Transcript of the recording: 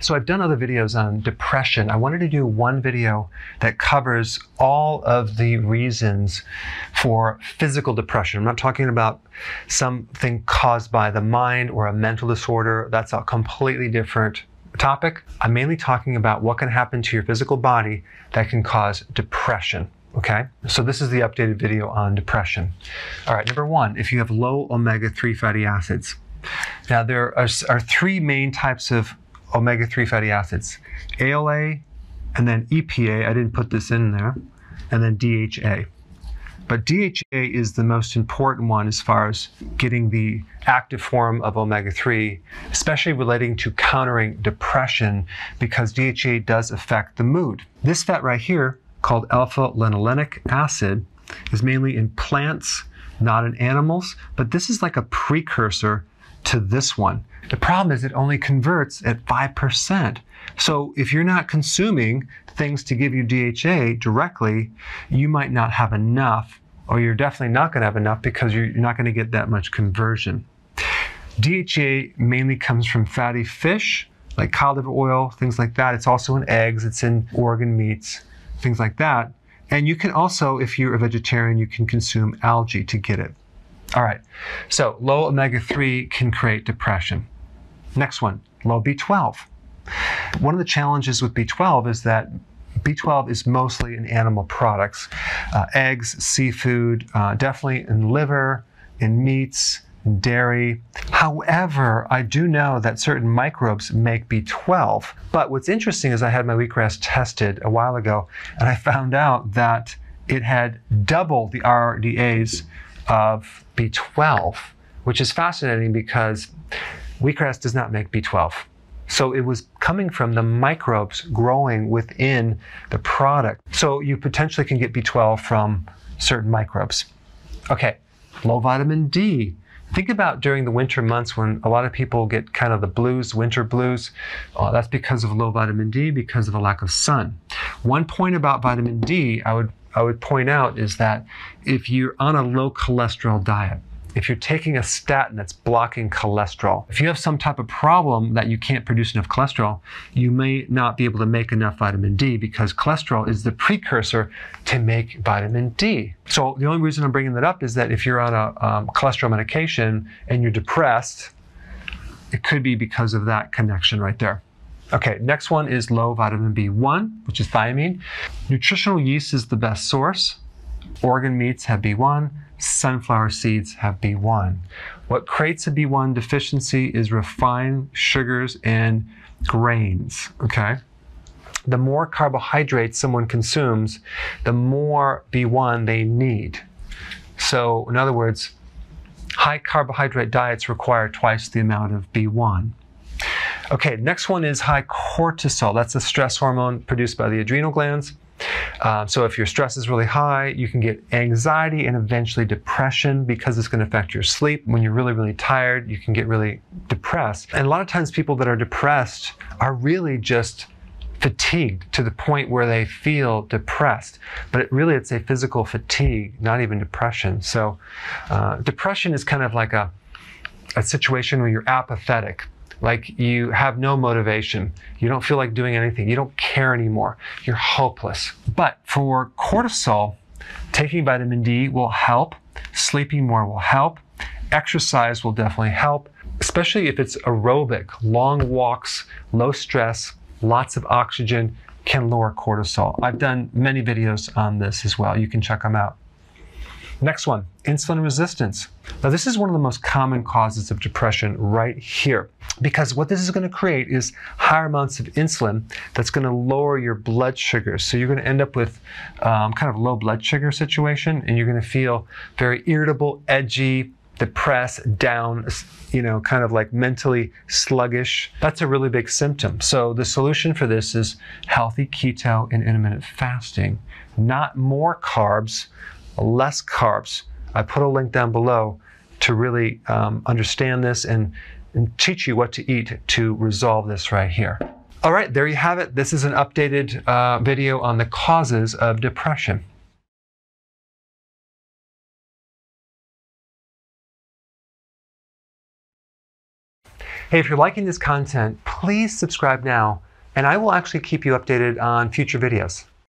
So I've done other videos on depression. I wanted to do one video that covers all of the reasons for physical depression. I'm not talking about something caused by the mind or a mental disorder. That's a completely different topic. I'm mainly talking about what can happen to your physical body that can cause depression. Okay, so this is the updated video on depression. All right, number one, if you have low omega 3 fatty acids. Now, there are, are three main types of omega 3 fatty acids ALA, and then EPA. I didn't put this in there, and then DHA. But DHA is the most important one as far as getting the active form of omega 3, especially relating to countering depression, because DHA does affect the mood. This fat right here, called alpha linolenic acid, is mainly in plants, not in animals, but this is like a precursor to this one. The problem is it only converts at 5%. So if you're not consuming things to give you DHA directly, you might not have enough, or you're definitely not going to have enough because you're not going to get that much conversion. DHA mainly comes from fatty fish, like cod liver oil, things like that. It's also in eggs, it's in organ meats, things like that. And you can also, if you're a vegetarian, you can consume algae to get it. All right, so low omega 3 can create depression. Next one, low B12. One of the challenges with B12 is that B12 is mostly in animal products, uh, eggs, seafood, uh, definitely in liver, in meats, in dairy. However, I do know that certain microbes make B12. But what's interesting is I had my wheatgrass tested a while ago, and I found out that it had double the RDAs of B12, which is fascinating because Wheatgrass does not make B12. So it was coming from the microbes growing within the product. So you potentially can get B12 from certain microbes. Okay, low vitamin D. Think about during the winter months when a lot of people get kind of the blues, winter blues. Oh, that's because of low vitamin D, because of a lack of sun. One point about vitamin D I would I would point out is that if you're on a low cholesterol diet, if you're taking a statin that's blocking cholesterol, if you have some type of problem that you can't produce enough cholesterol, you may not be able to make enough vitamin D because cholesterol is the precursor to make vitamin D. So the only reason I'm bringing that up is that if you're on a um, cholesterol medication and you're depressed, it could be because of that connection right there. Okay, next one is low vitamin B1, which is thiamine. Nutritional yeast is the best source. Organ meats have B1, sunflower seeds have B1. What creates a B1 deficiency is refined sugars and grains, okay? The more carbohydrates someone consumes, the more B1 they need. So, in other words, high carbohydrate diets require twice the amount of B1. Okay, next one is high cortisol. That's a stress hormone produced by the adrenal glands. Um, so if your stress is really high, you can get anxiety and eventually depression because it's going to affect your sleep. When you're really, really tired, you can get really depressed. And a lot of times people that are depressed are really just fatigued to the point where they feel depressed. But it really, it's a physical fatigue, not even depression. So uh, depression is kind of like a, a situation where you're apathetic like you have no motivation. You don't feel like doing anything. You don't care anymore. You're hopeless. But for cortisol, taking vitamin D will help. Sleeping more will help. Exercise will definitely help, especially if it's aerobic, long walks, low stress, lots of oxygen can lower cortisol. I've done many videos on this as well. You can check them out. Next one, insulin resistance. Now, this is one of the most common causes of depression right here, because what this is going to create is higher amounts of insulin that's going to lower your blood sugar. So, you're going to end up with um, kind of low blood sugar situation, and you're going to feel very irritable, edgy, depressed, down, you know, kind of like mentally sluggish. That's a really big symptom. So the solution for this is healthy keto and intermittent fasting, not more carbs, less carbs. I put a link down below to really um, understand this and, and teach you what to eat to resolve this right here. All right, there you have it. This is an updated uh, video on the causes of depression. Hey, if you're liking this content, please subscribe now, and I will actually keep you updated on future videos.